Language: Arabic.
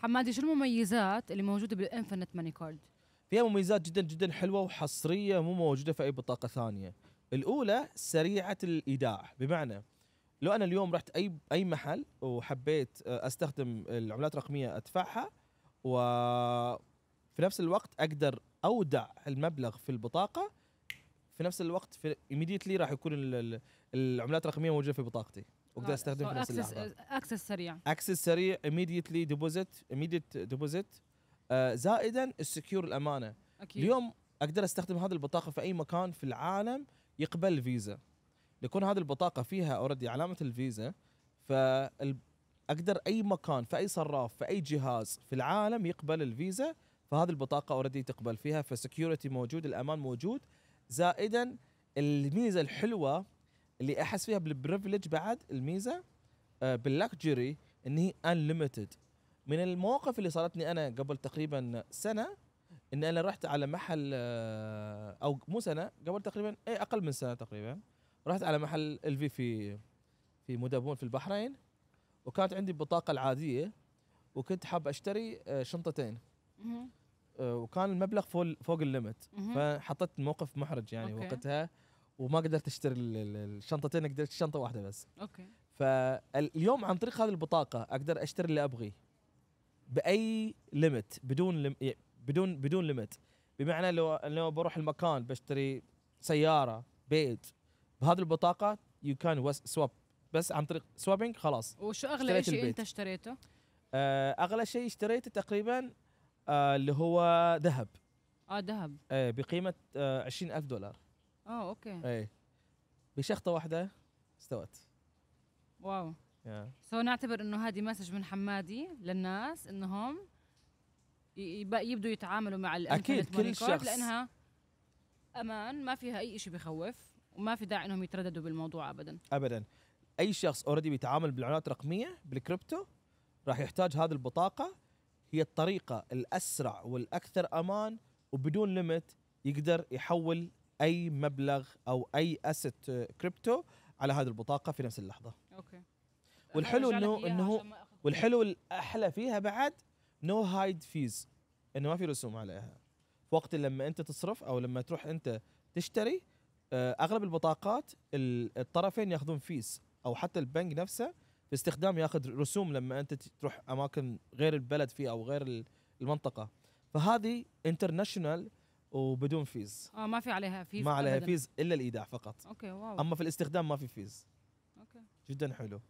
حمادي شو المميزات اللي موجوده بالانفينيت ماني كارد؟ فيها مميزات جدا جدا حلوه وحصريه مو موجوده في اي بطاقه ثانيه. الاولى سريعه الايداع بمعنى لو انا اليوم رحت اي اي محل وحبيت آه، استخدم العملات الرقميه ادفعها و في نفس الوقت اقدر اودع المبلغ في البطاقه في نفس الوقت في immediately راح يكون العملات الرقميه موجوده في بطاقتي. واقدر استخدم so في نفس اللحظه اكسس uh, سريع اكسس سريع immediately ديبوزيت immediate ديبوزيت آه uh, زائدا السكيور الامانه أكيد. اليوم اقدر استخدم هذه البطاقه في اي مكان في العالم يقبل فيزا لكون هذه البطاقه فيها اوريدي علامه الفيزا فاقدر اي مكان في اي صراف في اي جهاز في العالم يقبل الفيزا فهذه البطاقه اوريدي تقبل فيها فسكيورتي موجود الامان موجود زائدا الميزه الحلوه اللي احس فيها بالبريفليج بعد الميزه آه، باللكجري ان هي انليمتد من المواقف اللي صارتني انا قبل تقريبا سنه ان انا رحت على محل آه، او مو سنه قبل تقريبا اي اقل من سنه تقريبا رحت على محل الفي في في مدابون في البحرين وكانت عندي البطاقه العاديه وكنت حاب اشتري آه، شنطتين وكان المبلغ فوق فوق الليمت فحطيت موقف محرج يعني أوكي. وقتها وما قدرت اشتري الشنطتين قدرت شنطه واحده بس اوكي فاليوم عن طريق هذه البطاقه اقدر اشتري اللي ابغيه باي ليمت بدون لم... بدون بدون ليمت بمعنى لو لو بروح المكان بشتري سياره بيت بهذه البطاقه يو كان سواب بس عن طريق سوابينج خلاص وشو اغلى شيء انت اشتريته؟ آه اغلى شيء اشتريته تقريبا آه اللي هو ذهب اه ذهب آه بقيمه آه 20000 دولار اه اوكي اي بشخطه واحده استوت واو yeah. سو نعتبر انه هذه مسج من حمادي للناس انهم يبدوا يتعاملوا مع اكيد كل شخص لانها امان ما فيها اي شيء بخوف وما في داعي انهم يترددوا بالموضوع ابدا ابدا اي شخص اوريدي بيتعامل بالعملات الرقميه بالكريبتو راح يحتاج هذه البطاقه هي الطريقه الاسرع والاكثر امان وبدون ليميت يقدر يحول اي مبلغ او اي اسيت كريبتو على هذه البطاقه في نفس اللحظه اوكي والحلو انه انه والحلو الاحلى فيها بعد نو هايد فيز انه ما في رسوم عليها في وقت لما انت تصرف او لما تروح انت تشتري آه، اغلب البطاقات الطرفين ياخذون فيز او حتى البنك نفسه في استخدام ياخذ رسوم لما انت تروح اماكن غير البلد فيه او غير المنطقه فهذه انترناشونال وبدون فيز اه ما في عليها فيز ما عليها أبداً. فيز الا الايداع فقط اوكي واو اما في الاستخدام ما في فيز اوكي جدا حلو